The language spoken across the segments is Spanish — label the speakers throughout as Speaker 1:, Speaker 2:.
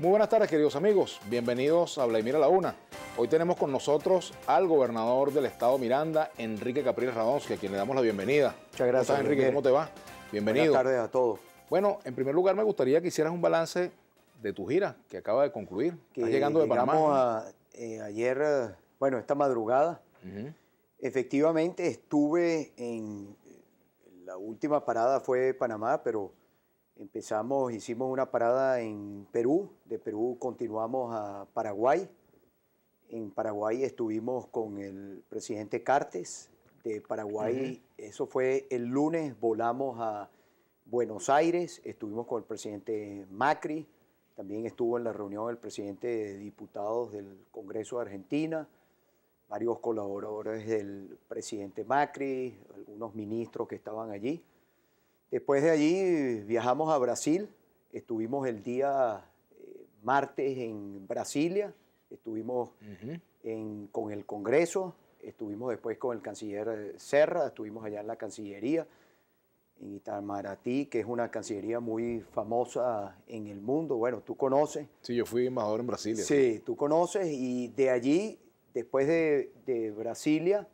Speaker 1: Muy buenas tardes, queridos amigos. Bienvenidos a Vladimir a la Una. Hoy tenemos con nosotros al gobernador del estado Miranda, Enrique Capriles Radonsky, a quien le damos la bienvenida. Muchas gracias. ¿Cómo Enrique? ¿Cómo te va? Bienvenido. Buenas tardes a todos. Bueno, en primer lugar me gustaría que hicieras un balance de tu gira que acaba de concluir. llegando de Panamá.
Speaker 2: Eh, ayer, eh, bueno, esta madrugada, efectivamente estuve en la última parada fue Panamá, pero Empezamos, hicimos una parada en Perú, de Perú continuamos a Paraguay. En Paraguay estuvimos con el presidente Cartes. De Paraguay, eso fue el lunes, volamos a Buenos Aires, estuvimos con el presidente Macri, también estuvo en la reunión el presidente de diputados del Congreso de Argentina, varios colaboradores del presidente Macri, algunos ministros que estaban allí. Después de allí viajamos a Brasil, estuvimos el día eh, martes en Brasilia, estuvimos con el Congreso, estuvimos después con el canciller Serra, estuvimos allá en la Cancillería, en Itamaraty, que es una cancillería muy famosa en el mundo. Bueno, tú conoces. Sí, yo fui embajador en Brasilia. Sí, tú conoces y de allí, después de Brasilia,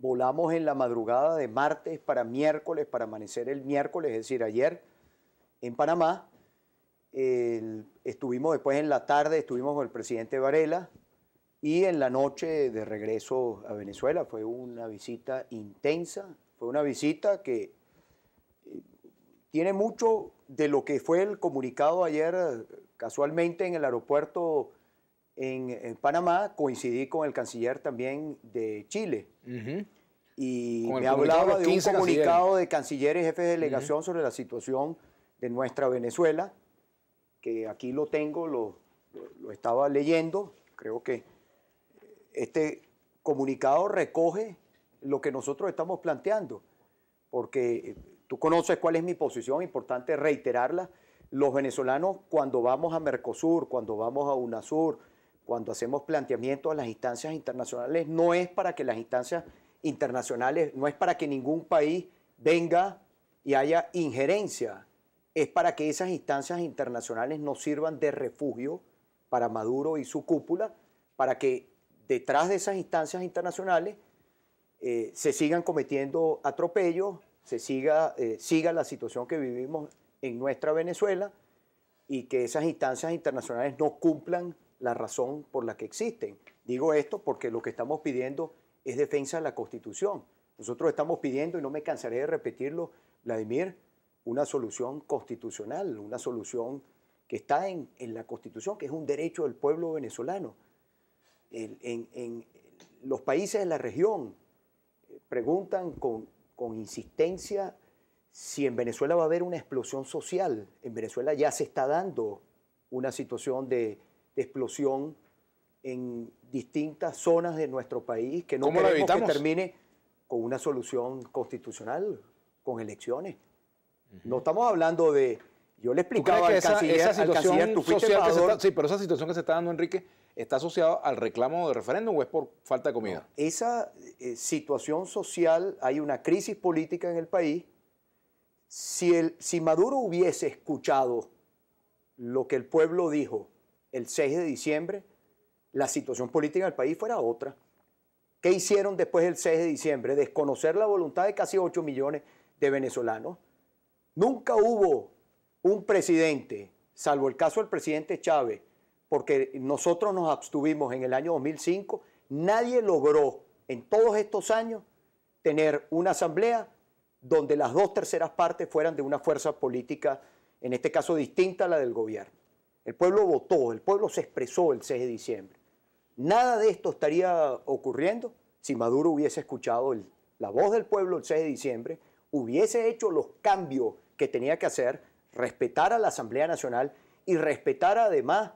Speaker 2: volamos en la madrugada de martes para miércoles, para amanecer el miércoles, es decir, ayer en Panamá. estuvimos después en la tarde, estuvimos con el presidente Varela y en la noche de regreso a Venezuela. Fue una visita intensa, fue una visita que eh, tiene mucho de lo que fue el comunicado ayer casualmente en el aeropuerto en, Panamá coincidí con el canciller también de Chile. Y me hablaba de, un comunicado de cancilleres, jefes de delegación sobre la situación de nuestra Venezuela, que aquí lo tengo, lo, lo estaba leyendo. Creo que este comunicado recoge lo que nosotros estamos planteando, porque eh, tú conoces cuál es mi posición, importante reiterarla. Los venezolanos cuando vamos a Mercosur, cuando vamos a UNASUR, cuando hacemos planteamientos a las instancias internacionales, no es para que las instancias internacionales, no es para que ningún país venga y haya injerencia, es para que esas instancias internacionales nos sirvan de refugio para Maduro y su cúpula, para que detrás de esas instancias internacionales eh, se sigan cometiendo atropellos, se siga, eh, siga la situación que vivimos en nuestra Venezuela y que esas instancias internacionales no cumplan la razón por la que existen. Digo esto porque lo que estamos pidiendo es defensa de la Constitución. Nosotros estamos pidiendo, y no me cansaré de repetirlo, Vladimir, una solución constitucional, una solución que está en, la Constitución, que es un derecho del pueblo venezolano. en, los países de la región eh, preguntan con, con insistencia si en Venezuela va a haber una explosión social, en Venezuela ya se está dando una situación de, explosión en distintas zonas de nuestro país que no podemos queremos que termine con una solución constitucional, con elecciones. No estamos hablando de... Yo le explicaba al situación social Sí, pero esa situación
Speaker 1: que se está dando, Enrique, ¿está asociada al reclamo de referéndum o es
Speaker 2: por falta de comida? esa eh, situación social, hay una crisis política en el país si, el, si Maduro hubiese escuchado lo que el pueblo dijo el 6 de diciembre, la situación política del país fuera otra. ¿Qué hicieron después del 6 de diciembre? Desconocer la voluntad de casi 8 millones de venezolanos. Nunca hubo un presidente, salvo el caso del presidente Chávez, porque nosotros nos abstuvimos en el año 2005, nadie logró en todos estos años tener una asamblea donde las dos terceras partes fueran de una fuerza política, en este caso distinta a la del gobierno. El pueblo votó, el pueblo se expresó el 6 de diciembre. Nada de esto estaría ocurriendo si Maduro hubiese escuchado la voz del pueblo el 6 de diciembre, hubiese hecho los cambios que tenía que hacer, respetara a la Asamblea Nacional y respetara además,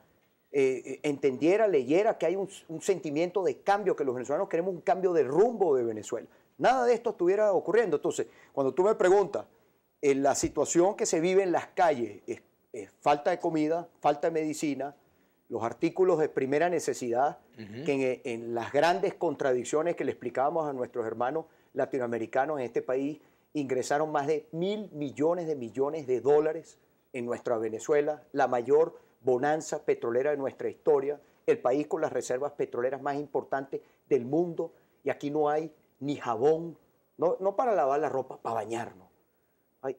Speaker 2: eh, eh, entendiera, leyera que hay un sentimiento de cambio, que los venezolanos queremos un cambio de rumbo de Venezuela. Nada de esto estuviera ocurriendo. Entonces, cuando tú me preguntas, en la situación que se vive en las calles es, falta de comida, falta de medicina, los artículos de primera necesidad, que en, en, las grandes contradicciones que le explicábamos a nuestros hermanos latinoamericanos en este país, ingresaron más de mil millones de millones de dólares en nuestra Venezuela, la mayor bonanza petrolera de nuestra historia, el país con las reservas petroleras más importantes del mundo, y aquí no hay ni jabón, no, no para lavar la ropa, para bañarnos.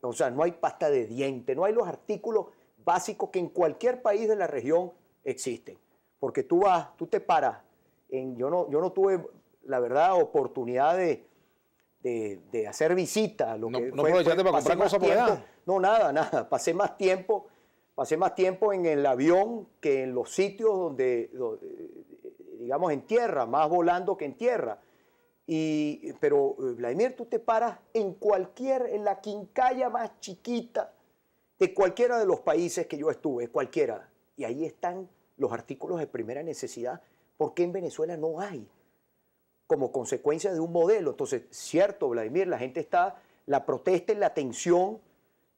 Speaker 2: o sea, no hay pasta de diente, no hay los artículos básicos que en cualquier país de la región existen. Porque tú vas, tú te paras. En, yo, no, yo no tuve, la verdad, oportunidad de, de, hacer visita No, que aprovechaste para comprar cosas por No, nada, nada. Pasé más tiempo pasé más tiempo en el avión que en los sitios donde, eh, digamos, en tierra, más volando que en tierra pero eh, Vladimir, tú te paras en cualquier, en la quincalla más chiquita de cualquiera de los países que yo estuve, cualquiera, y ahí están los artículos de primera necesidad, porque en Venezuela no hay como consecuencia de un modelo. Entonces, cierto, Vladimir, la gente está, la protesta y la tensión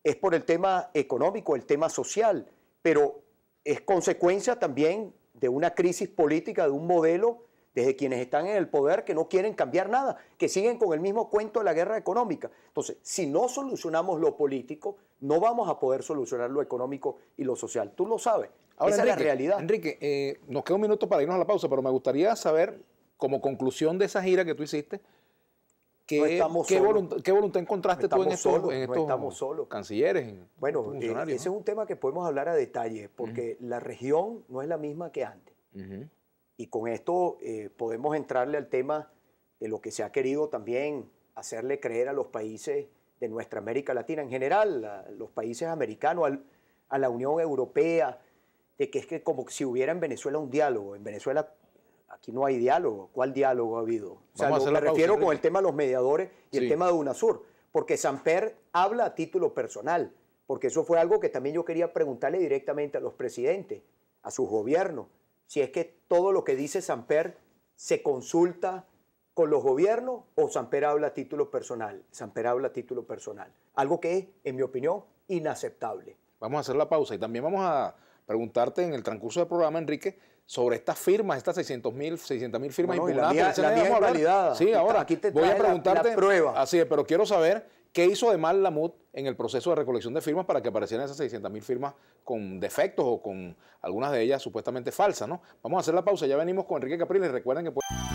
Speaker 2: es por el tema económico, el tema social, pero es consecuencia también de una crisis política, de un modelo desde quienes están en el poder que no quieren cambiar nada, que siguen con el mismo cuento de la guerra económica. Entonces, si no solucionamos lo político, no vamos a poder solucionar lo económico y lo social. Tú lo sabes. Ahora, Esa es la realidad.
Speaker 1: Enrique, eh, nos queda un minuto para irnos a la pausa, pero me gustaría saber, como conclusión de esa gira que tú hiciste, ¿Qué, voluntad encontraste tú en estos, estamos solos. cancilleres?
Speaker 2: bueno, eh, ese es un tema que podemos hablar a detalle, porque la región no es la misma que antes. Y con esto eh, podemos entrarle al tema de lo que se ha querido también hacerle creer a los países de nuestra América Latina en general, a los países americanos, a la Unión Europea, de que es que como si hubiera en Venezuela un diálogo. En Venezuela aquí no hay diálogo. ¿Cuál diálogo ha habido? me refiero con el tema de los mediadores y el tema de UNASUR, porque Samper habla a título personal, porque eso fue algo que también yo quería preguntarle directamente a los presidentes, a sus gobiernos si es que todo lo que dice Samper se consulta con los gobiernos o Samper habla a título personal. Samper habla a título personal. Algo que es, en mi opinión, inaceptable. Vamos a hacer la pausa y también vamos a
Speaker 1: preguntarte en el transcurso del programa, Enrique, sobre estas firmas, estas 600 mil 600, firmas impugnadas. La Sí, ahora aquí te voy a preguntarte. prueba. Así es, pero quiero saber qué hizo de mal Lamut en el proceso de recolección de firmas para que aparecieran esas mil firmas con defectos o con algunas de ellas supuestamente falsas, ¿no? Vamos a hacer la pausa, ya venimos con Enrique Capriles, recuerden que